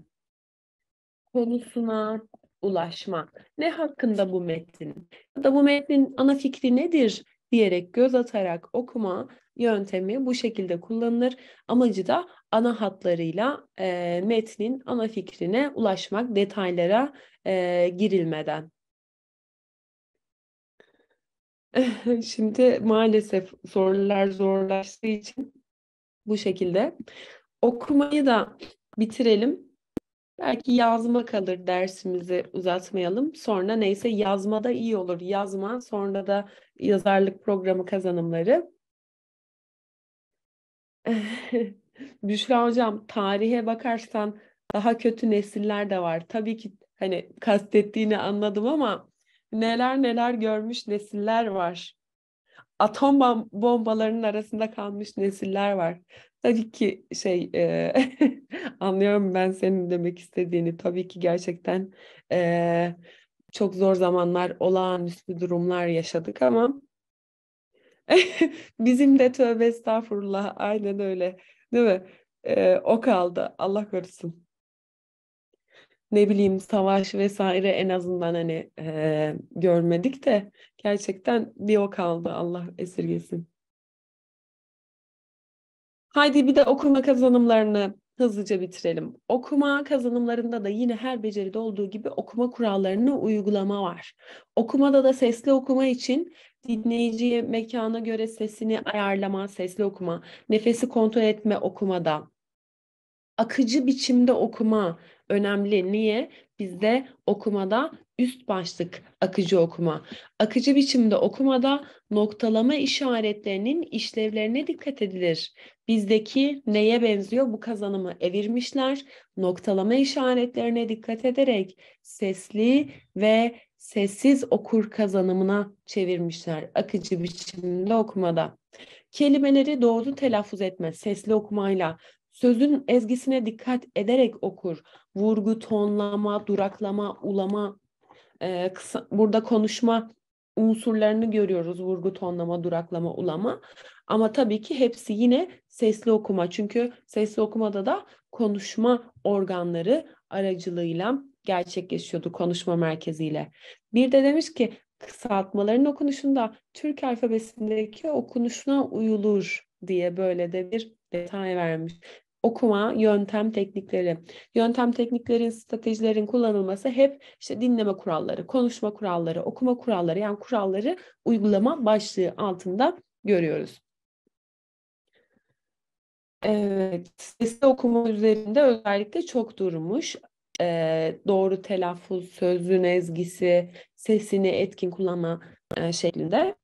konusuna ulaşma. Ne hakkında bu metin? Ya da bu metnin ana fikri nedir diyerek göz atarak okuma yöntemi bu şekilde kullanılır. Amacı da ana hatlarıyla e, metnin ana fikrine ulaşmak detaylara e, girilmeden. Şimdi maalesef sorular zorlaştığı için bu şekilde. Okumayı da bitirelim. Belki yazma kalır dersimizi uzatmayalım. Sonra neyse yazmada iyi olur. Yazma sonra da yazarlık programı kazanımları. Büşra hocam tarihe bakarsan daha kötü nesiller de var. Tabii ki hani kastettiğini anladım ama neler neler görmüş nesiller var. Atom bombalarının arasında kalmış nesiller var. Tabii ki şey e, anlıyorum ben senin demek istediğini. Tabii ki gerçekten e, çok zor zamanlar, olağanüstü durumlar yaşadık ama bizim de tövbe estağfurullah aynen öyle değil mi? E, o kaldı Allah korusun. Ne bileyim savaş vesaire en azından hani e, görmedik de gerçekten bir o kaldı Allah esirgesin. Haydi bir de okuma kazanımlarını hızlıca bitirelim. Okuma kazanımlarında da yine her beceride olduğu gibi okuma kurallarını uygulama var. Okumada da sesli okuma için dinleyiciye mekana göre sesini ayarlama, sesli okuma, nefesi kontrol etme okumada, akıcı biçimde okuma önemli. Niye? Bizde okumada üst başlık akıcı okuma. Akıcı biçimde okumada noktalama işaretlerinin işlevlerine dikkat edilir. Bizdeki neye benziyor bu kazanımı evirmişler. Noktalama işaretlerine dikkat ederek sesli ve sessiz okur kazanımına çevirmişler akıcı biçimde okumada. Kelimeleri doğru telaffuz etme, sesli okumayla, sözün ezgisine dikkat ederek okur. Vurgu, tonlama, duraklama, ulama, e, kısa, burada konuşma unsurlarını görüyoruz. Vurgu, tonlama, duraklama, ulama. Ama tabii ki hepsi yine sesli okuma. Çünkü sesli okumada da konuşma organları aracılığıyla gerçekleşiyordu konuşma merkeziyle. Bir de demiş ki kısaltmaların okunuşunda Türk alfabesindeki okunuşuna uyulur diye böyle de bir detay vermiş okuma yöntem teknikleri. Yöntem tekniklerin, stratejilerin kullanılması hep işte dinleme kuralları, konuşma kuralları, okuma kuralları yani kuralları uygulama başlığı altında görüyoruz. Evet, sesli okuma üzerinde özellikle çok durmuş. Ee, doğru telaffuz, sözün ezgisi, sesini etkin kullanma e, şeklinde.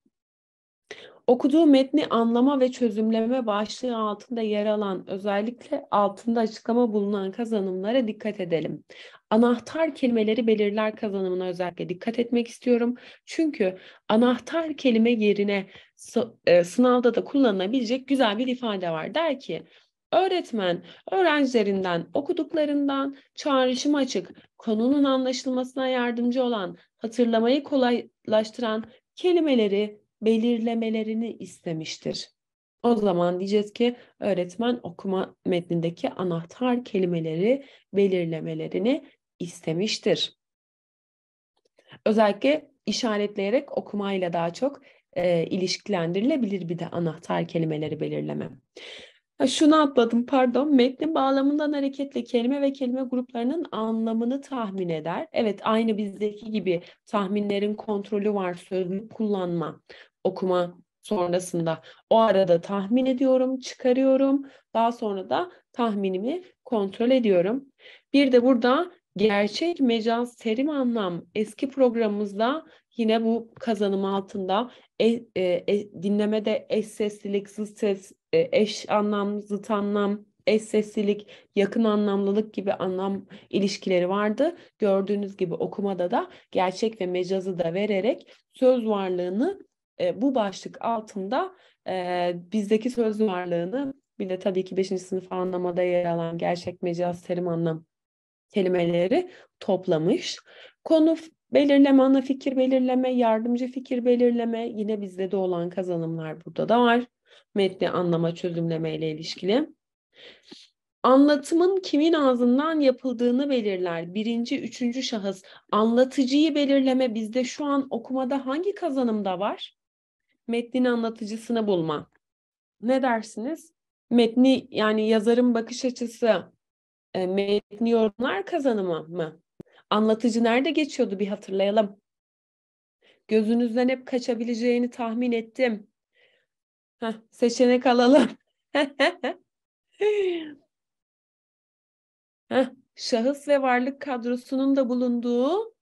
Okuduğu metni anlama ve çözümleme başlığı altında yer alan özellikle altında açıklama bulunan kazanımlara dikkat edelim. Anahtar kelimeleri belirler kazanımına özellikle dikkat etmek istiyorum. Çünkü anahtar kelime yerine e, sınavda da kullanılabilecek güzel bir ifade var. Der ki Öğretmen öğrencilerinden okuduklarından çağrışım açık, konunun anlaşılmasına yardımcı olan, hatırlamayı kolaylaştıran kelimeleri belirlemelerini istemiştir. O zaman diyeceğiz ki öğretmen okuma metnindeki anahtar kelimeleri belirlemelerini istemiştir. Özellikle işaretleyerek okumayla daha çok e, ilişkilendirilebilir bir de anahtar kelimeleri belirleme. Şunu atladım pardon. Metnin bağlamından hareketle kelime ve kelime gruplarının anlamını tahmin eder. Evet aynı bizdeki gibi tahminlerin kontrolü var sözlü kullanma okuma sonrasında. O arada tahmin ediyorum, çıkarıyorum. Daha sonra da tahminimi kontrol ediyorum. Bir de burada gerçek, mecaz, terim anlam eski programımızda yine bu kazanım altında e, e, e, dinlemede eş seslilik, zıt ses, e, eş anlam, zıt anlam, eş seslilik, yakın anlamlılık gibi anlam ilişkileri vardı. Gördüğünüz gibi okumada da gerçek ve mecazı da vererek söz varlığını e, bu başlık altında e, bizdeki söz varlığını bir de tabii ki 5. sınıf anlamada yer alan gerçek mecaz terim anlam kelimeleri toplamış. Konu belirleme, ana fikir belirleme, yardımcı fikir belirleme yine bizde de olan kazanımlar burada da var. Metni anlama çözümleme ile ilişkili. Anlatımın kimin ağzından yapıldığını belirler. Birinci, üçüncü şahıs. Anlatıcıyı belirleme bizde şu an okumada hangi kazanımda var? metnin anlatıcısını bulma. Ne dersiniz? Metni yani yazarın bakış açısı e, metni yorumlar kazanımı mı? Anlatıcı nerede geçiyordu bir hatırlayalım. Gözünüzden hep kaçabileceğini tahmin ettim. Heh, seçenek alalım. Heh, şahıs ve varlık kadrosunun da bulunduğu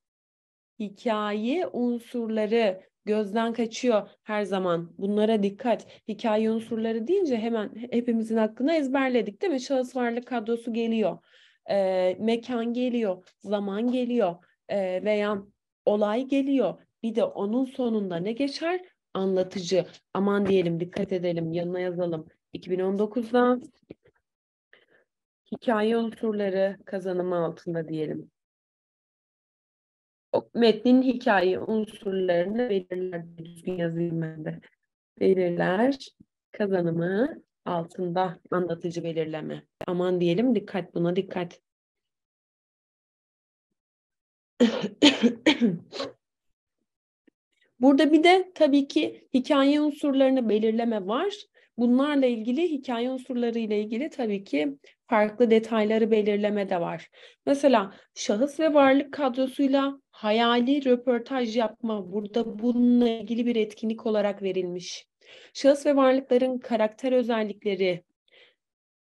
hikaye unsurları gözden kaçıyor her zaman. Bunlara dikkat. Hikaye unsurları deyince hemen hepimizin aklına ezberledik değil mi? Şahıs varlık kadrosu geliyor. E, mekan geliyor, zaman geliyor e, veya olay geliyor. Bir de onun sonunda ne geçer? Anlatıcı. Aman diyelim, dikkat edelim, yanına yazalım. 2019'dan hikaye unsurları kazanımı altında diyelim o metnin hikaye unsurlarını belirler düzgün yazılmende. Belirler kazanımı altında anlatıcı belirleme. Aman diyelim dikkat buna dikkat. Burada bir de tabii ki hikaye unsurlarını belirleme var bunlarla ilgili hikaye unsurları ile ilgili tabii ki farklı detayları belirleme de var. Mesela şahıs ve varlık kadrosuyla hayali röportaj yapma burada bununla ilgili bir etkinlik olarak verilmiş. Şahıs ve varlıkların karakter özellikleri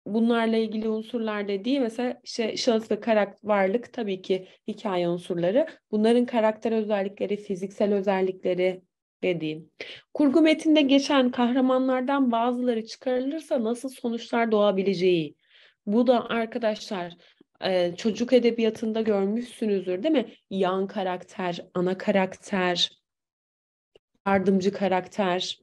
bunlarla ilgili unsurlar dediği mesela işte şahıs ve karakter varlık tabii ki hikaye unsurları. Bunların karakter özellikleri, fiziksel özellikleri, dediğin. Kurgu metinde geçen kahramanlardan bazıları çıkarılırsa nasıl sonuçlar doğabileceği. Bu da arkadaşlar e, çocuk edebiyatında görmüşsünüzdür değil mi? Yan karakter, ana karakter, yardımcı karakter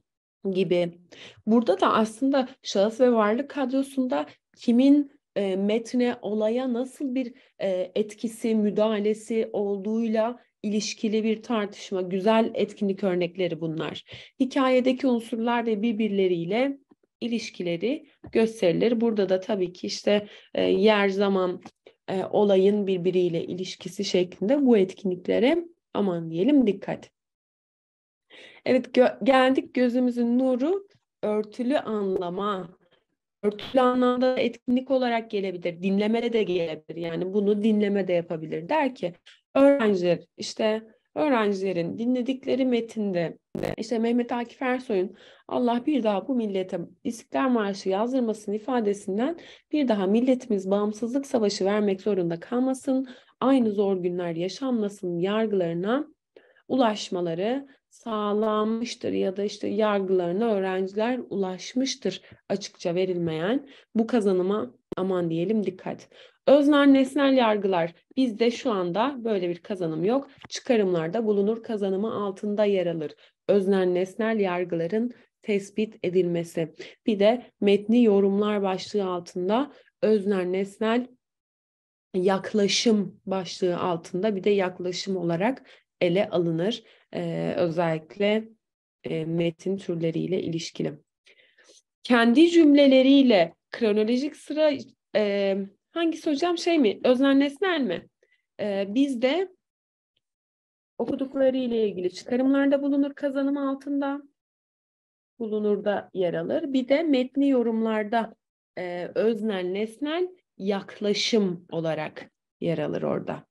gibi. Burada da aslında şahıs ve varlık kadrosunda kimin e, metne, olaya nasıl bir e, etkisi, müdahalesi olduğuyla ilişkili bir tartışma, güzel etkinlik örnekleri bunlar. Hikayedeki unsurlar da birbirleriyle ilişkileri gösterilir. Burada da tabii ki işte e, yer zaman e, olayın birbiriyle ilişkisi şeklinde bu etkinliklere aman diyelim dikkat. Evet gö- geldik gözümüzün nuru örtülü anlama. Örtülü anlamda etkinlik olarak gelebilir, dinlemede de gelebilir. Yani bunu dinleme de yapabilir. Der ki öğrenciler işte öğrencilerin dinledikleri metinde işte Mehmet Akif Ersoy'un Allah bir daha bu millete İstiklal Marşı yazdırmasın ifadesinden bir daha milletimiz bağımsızlık savaşı vermek zorunda kalmasın, aynı zor günler yaşanmasın yargılarına ulaşmaları sağlanmıştır ya da işte yargılarına öğrenciler ulaşmıştır açıkça verilmeyen bu kazanıma aman diyelim dikkat. Öznel nesnel yargılar bizde şu anda böyle bir kazanım yok. Çıkarımlarda bulunur kazanımı altında yer alır. Öznel nesnel yargıların tespit edilmesi. Bir de metni yorumlar başlığı altında öznel nesnel yaklaşım başlığı altında bir de yaklaşım olarak ele alınır. Ee, özellikle e, metin türleriyle ilişkili. Kendi cümleleriyle kronolojik sıra e, Hangisi hocam şey mi? Özlem Nesnel mi? Ee, biz de okudukları ile ilgili çıkarımlarda bulunur kazanım altında bulunur da yer alır. Bir de metni yorumlarda e, öznel nesnel yaklaşım olarak yer alır orada.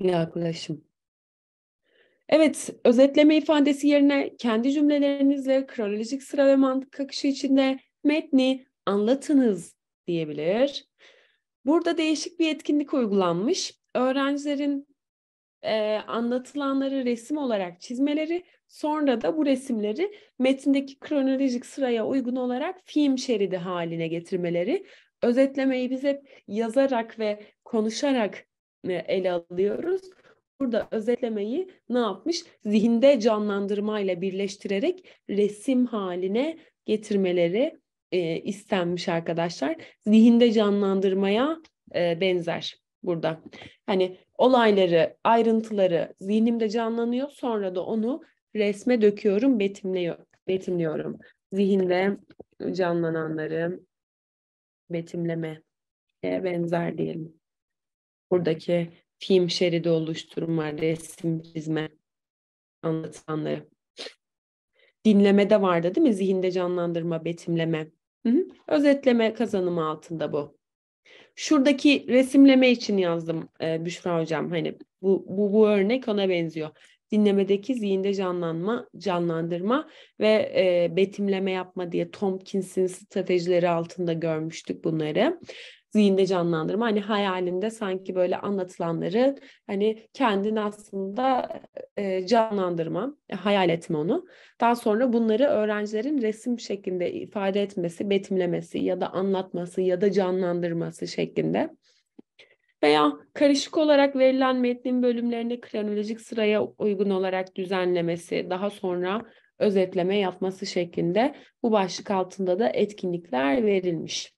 Yaklaşım. Evet, özetleme ifadesi yerine kendi cümlelerinizle kronolojik sıralama mantık akışı içinde metni anlatınız diyebilir. Burada değişik bir etkinlik uygulanmış. Öğrencilerin e, anlatılanları resim olarak çizmeleri, sonra da bu resimleri metindeki kronolojik sıraya uygun olarak film şeridi haline getirmeleri. Özetlemeyi biz hep yazarak ve konuşarak e, ele alıyoruz. Burada özetlemeyi ne yapmış? Zihinde canlandırmayla birleştirerek resim haline getirmeleri e, istenmiş arkadaşlar. Zihinde canlandırmaya e, benzer burada. Hani olayları, ayrıntıları zihnimde canlanıyor. Sonra da onu resme döküyorum, betimliyor, betimliyorum. Zihinde canlananları betimleme e, benzer diyelim. Buradaki film şeridi oluşturma, resim çizme anlatanları. Dinleme de vardı değil mi? Zihinde canlandırma, betimleme. Hı hı. Özetleme kazanımı altında bu. Şuradaki resimleme için yazdım e, Büşra Hocam. Hani bu, bu, bu örnek ona benziyor. Dinlemedeki zihinde canlanma, canlandırma ve e, betimleme yapma diye Tomkins'in stratejileri altında görmüştük bunları zihinde canlandırma. Hani hayalinde sanki böyle anlatılanları hani kendini aslında e, canlandırma, e, hayal etme onu. Daha sonra bunları öğrencilerin resim şeklinde ifade etmesi, betimlemesi ya da anlatması ya da canlandırması şeklinde veya karışık olarak verilen metnin bölümlerini kronolojik sıraya uygun olarak düzenlemesi, daha sonra özetleme yapması şeklinde bu başlık altında da etkinlikler verilmiş.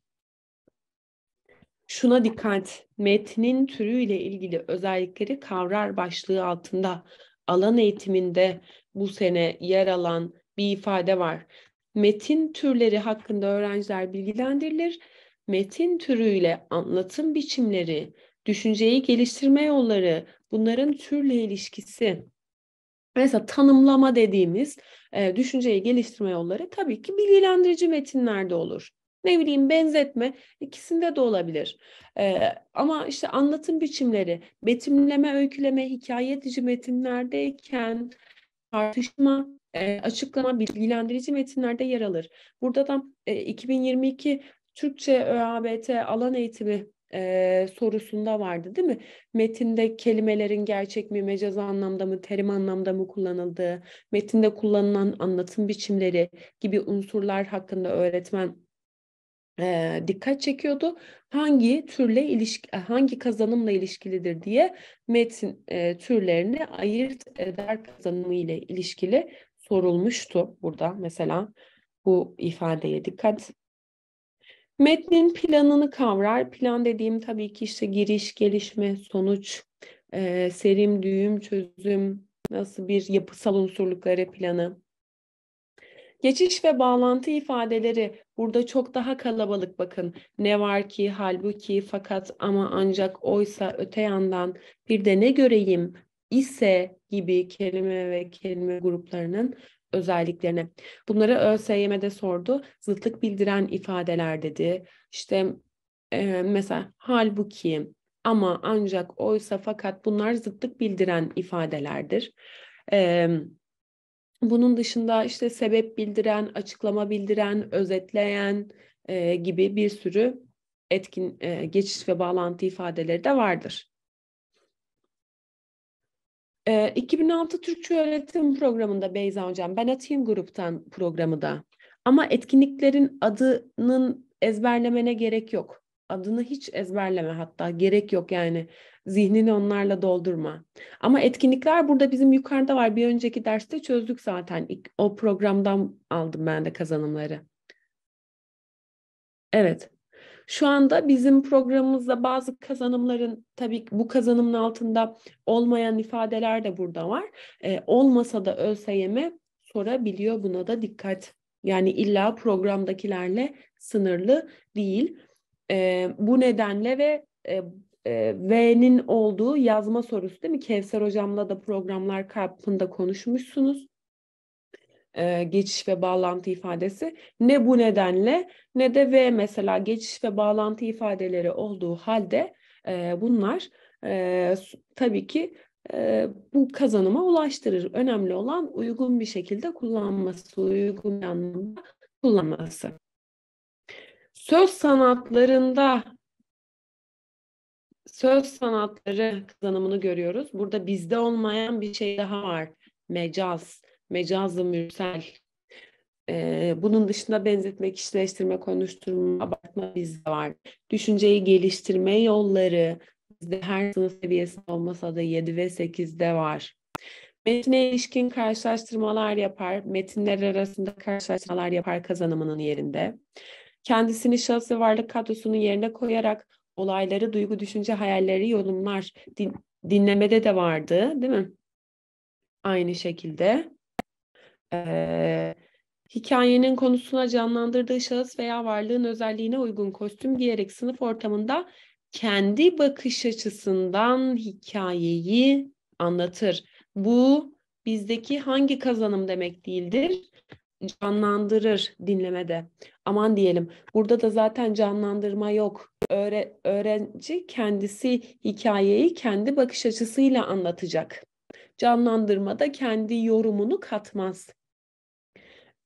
Şuna dikkat, metnin türüyle ilgili özellikleri kavrar başlığı altında alan eğitiminde bu sene yer alan bir ifade var. Metin türleri hakkında öğrenciler bilgilendirilir. Metin türüyle anlatım biçimleri, düşünceyi geliştirme yolları, bunların türle ilişkisi. Mesela tanımlama dediğimiz e, düşünceyi geliştirme yolları tabii ki bilgilendirici metinlerde olur ne bileyim benzetme ikisinde de olabilir. Ee, ama işte anlatım biçimleri, betimleme, öyküleme, hikaye etici metinlerdeyken tartışma, e, açıklama, bilgilendirici metinlerde yer alır. Burada da e, 2022 Türkçe ÖABT alan eğitimi e, sorusunda vardı değil mi? Metinde kelimelerin gerçek mi, mecaz anlamda mı, terim anlamda mı kullanıldığı, metinde kullanılan anlatım biçimleri gibi unsurlar hakkında öğretmen e, dikkat çekiyordu. Hangi türle ilişki, e, hangi kazanımla ilişkilidir diye metin e, türlerini ayırt eder kazanımı ile ilişkili sorulmuştu burada mesela bu ifadeye dikkat. Metnin planını kavrar. Plan dediğim tabii ki işte giriş, gelişme, sonuç, e, serim, düğüm, çözüm, nasıl bir yapısal unsurlukları planı. Geçiş ve bağlantı ifadeleri Burada çok daha kalabalık bakın. Ne var ki halbuki fakat ama ancak oysa öte yandan bir de ne göreyim ise gibi kelime ve kelime gruplarının özelliklerini. Bunları ÖSYM'de sordu. Zıtlık bildiren ifadeler dedi. İşte e, mesela halbuki ama ancak oysa fakat bunlar zıtlık bildiren ifadelerdir. E, bunun dışında işte sebep bildiren, açıklama bildiren, özetleyen e, gibi bir sürü etkin e, geçiş ve bağlantı ifadeleri de vardır. E, 2006 Türkçe Öğretim Programı'nda Beyza Hocam, ben atayım gruptan programı da. Ama etkinliklerin adının ezberlemene gerek yok adını hiç ezberleme hatta gerek yok yani zihnini onlarla doldurma. Ama etkinlikler burada bizim yukarıda var. Bir önceki derste çözdük zaten. O programdan aldım ben de kazanımları. Evet. Şu anda bizim programımızda bazı kazanımların tabii bu kazanımın altında olmayan ifadeler de burada var. E, olmasa da ÖSYM sorabiliyor buna da dikkat. Yani illa programdakilerle sınırlı değil. E, bu nedenle ve e, e, V'nin olduğu yazma sorusu değil mi? Kevser hocamla da programlar kapında konuşmuşsunuz. E, geçiş ve bağlantı ifadesi ne bu nedenle ne de V mesela geçiş ve bağlantı ifadeleri olduğu halde e, bunlar e, tabii ki e, bu kazanıma ulaştırır. Önemli olan uygun bir şekilde kullanması, uygun anlamda kullanması söz sanatlarında söz sanatları kazanımını görüyoruz. Burada bizde olmayan bir şey daha var. Mecaz, mecazı mürsel. Ee, bunun dışında benzetmek, işleştirme, konuşturma, abartma bizde var. Düşünceyi geliştirme yolları bizde her sınıf seviyesinde olmasa da 7 ve 8'de var. Metine ilişkin karşılaştırmalar yapar, metinler arasında karşılaştırmalar yapar kazanımının yerinde. Kendisini şahıs varlık kadrosunun yerine koyarak olayları, duygu, düşünce, hayalleri yorumlar. Din, dinlemede de vardı değil mi? Aynı şekilde. Ee, hikayenin konusuna canlandırdığı şahıs veya varlığın özelliğine uygun kostüm giyerek sınıf ortamında kendi bakış açısından hikayeyi anlatır. Bu bizdeki hangi kazanım demek değildir? canlandırır dinlemede. Aman diyelim. Burada da zaten canlandırma yok. Öğre, öğrenci kendisi hikayeyi kendi bakış açısıyla anlatacak. Canlandırma da kendi yorumunu katmaz.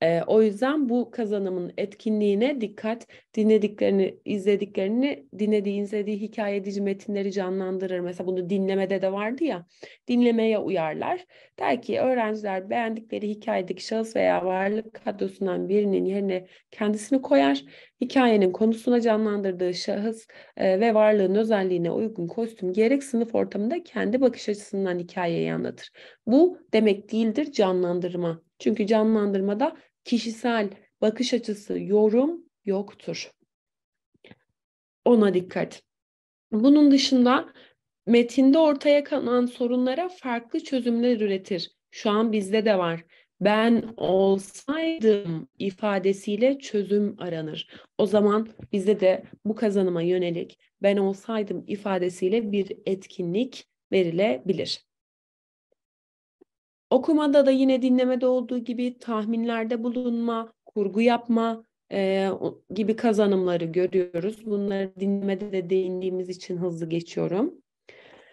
E, o yüzden bu kazanımın etkinliğine dikkat, dinlediklerini, izlediklerini, dinlediği, izlediği hikaye edici metinleri canlandırır. Mesela bunu dinlemede de vardı ya, dinlemeye uyarlar. Der ki öğrenciler beğendikleri hikayedeki şahıs veya varlık kadrosundan birinin yerine kendisini koyar. Hikayenin konusuna canlandırdığı şahıs e, ve varlığın özelliğine uygun kostüm gerek sınıf ortamında kendi bakış açısından hikayeyi anlatır. Bu demek değildir canlandırma çünkü canlandırmada kişisel bakış açısı, yorum yoktur. Ona dikkat. Bunun dışında metinde ortaya kalan sorunlara farklı çözümler üretir. Şu an bizde de var. Ben olsaydım ifadesiyle çözüm aranır. O zaman bizde de bu kazanıma yönelik ben olsaydım ifadesiyle bir etkinlik verilebilir. Okumada da yine dinlemede olduğu gibi tahminlerde bulunma, kurgu yapma e, gibi kazanımları görüyoruz. Bunları dinlemede de değindiğimiz için hızlı geçiyorum.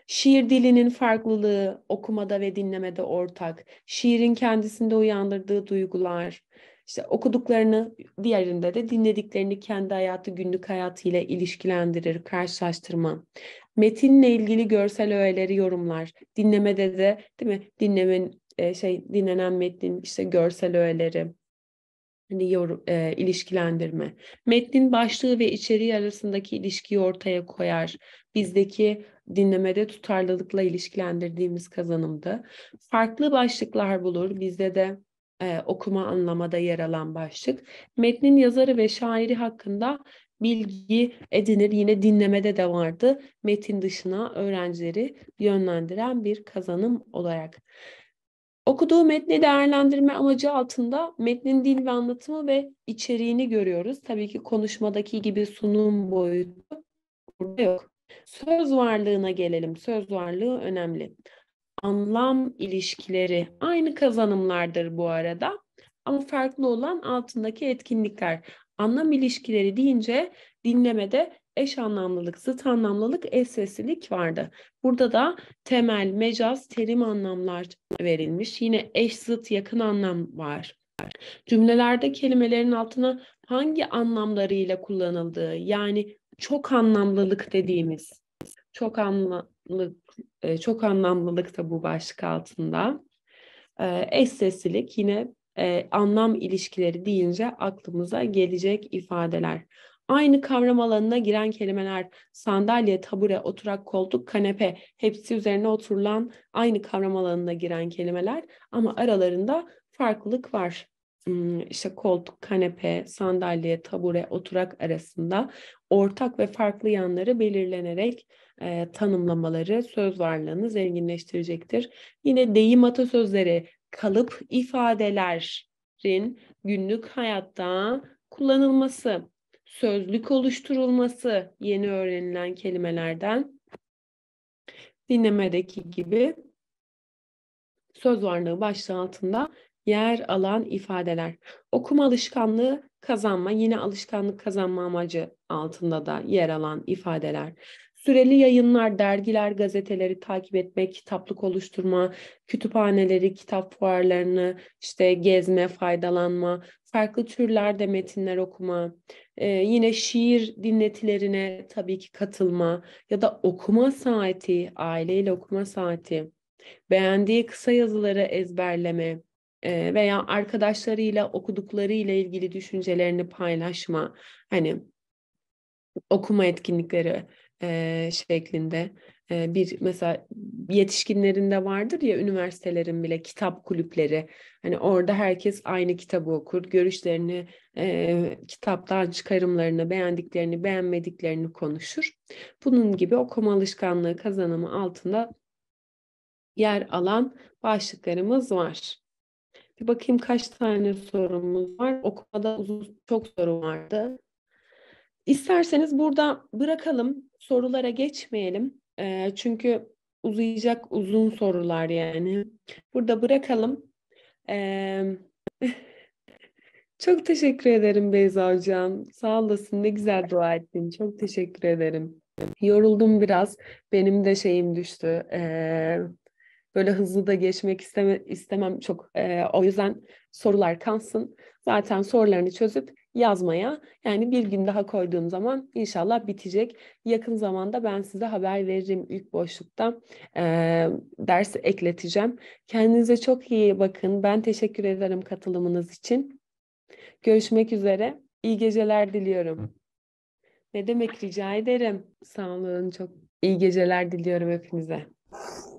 Şiir dilinin farklılığı okumada ve dinlemede ortak. Şiirin kendisinde uyandırdığı duygular, işte okuduklarını diğerinde de dinlediklerini kendi hayatı günlük hayatıyla ilişkilendirir, karşılaştırma. Metinle ilgili görsel öğeleri yorumlar. Dinlemede de değil mi? dinlemenin e, şey dinlenen metnin işte görsel öğeleri, hani yorum, e, ilişkilendirme. Metnin başlığı ve içeriği arasındaki ilişkiyi ortaya koyar. Bizdeki dinlemede tutarlılıkla ilişkilendirdiğimiz kazanımdı. Farklı başlıklar bulur. Bizde de e, okuma anlamada yer alan başlık. Metnin yazarı ve şairi hakkında bilgi edinir. Yine dinlemede de vardı. Metin dışına öğrencileri yönlendiren bir kazanım olarak. Okuduğu metni değerlendirme amacı altında metnin dil ve anlatımı ve içeriğini görüyoruz. Tabii ki konuşmadaki gibi sunum boyutu burada yok. Söz varlığına gelelim. Söz varlığı önemli. Anlam ilişkileri aynı kazanımlardır bu arada. Ama farklı olan altındaki etkinlikler. Anlam ilişkileri deyince dinlemede eş anlamlılık, zıt anlamlılık, eşsizlik vardı. Burada da temel, mecaz, terim anlamlar verilmiş. Yine eş, zıt, yakın anlam var. Cümlelerde kelimelerin altına hangi anlamlarıyla kullanıldığı yani çok anlamlılık dediğimiz çok anlamlı e, çok anlamlılık da bu başlık altında. Eşsizlik yine e, anlam ilişkileri deyince aklımıza gelecek ifadeler. Aynı kavram alanına giren kelimeler sandalye, tabure, oturak, koltuk, kanepe hepsi üzerine oturulan aynı kavram alanına giren kelimeler ama aralarında farklılık var. Hmm, işte koltuk, kanepe, sandalye, tabure, oturak arasında ortak ve farklı yanları belirlenerek e, tanımlamaları söz varlığını zenginleştirecektir. Yine deyim atasözleri, kalıp ifadelerin günlük hayatta kullanılması sözlük oluşturulması yeni öğrenilen kelimelerden dinlemedeki gibi söz varlığı başlığı altında yer alan ifadeler. Okuma alışkanlığı kazanma, yine alışkanlık kazanma amacı altında da yer alan ifadeler. Süreli yayınlar, dergiler, gazeteleri takip etmek, kitaplık oluşturma, kütüphaneleri, kitap fuarlarını işte gezme, faydalanma, farklı türlerde metinler okuma, ee, yine şiir dinletilerine tabii ki katılma ya da okuma saati, aileyle okuma saati, beğendiği kısa yazıları ezberleme e, veya arkadaşlarıyla okudukları ile ilgili düşüncelerini paylaşma, hani okuma etkinlikleri e, şeklinde bir mesela yetişkinlerinde vardır ya üniversitelerin bile kitap kulüpleri hani orada herkes aynı kitabı okur görüşlerini e, kitaptan çıkarımlarını beğendiklerini beğenmediklerini konuşur bunun gibi okuma alışkanlığı kazanımı altında yer alan başlıklarımız var. Bir bakayım kaç tane sorumuz var. Okumada uzun çok soru vardı. İsterseniz burada bırakalım, sorulara geçmeyelim. E, çünkü uzayacak uzun sorular yani. Burada bırakalım. E, çok teşekkür ederim Beyza Hocam. Sağ olasın. Ne güzel dua ettin. Çok teşekkür ederim. Yoruldum biraz. Benim de şeyim düştü. Ee, böyle hızlı da geçmek isteme, istemem çok. Ee, o yüzden sorular kalsın. Zaten sorularını çözüp yazmaya. Yani bir gün daha koyduğum zaman inşallah bitecek. Yakın zamanda ben size haber veririm ilk boşlukta. E, ders ekleteceğim. Kendinize çok iyi bakın. Ben teşekkür ederim katılımınız için. Görüşmek üzere. İyi geceler diliyorum. Ne demek rica ederim. Sağ olun çok. iyi geceler diliyorum hepinize.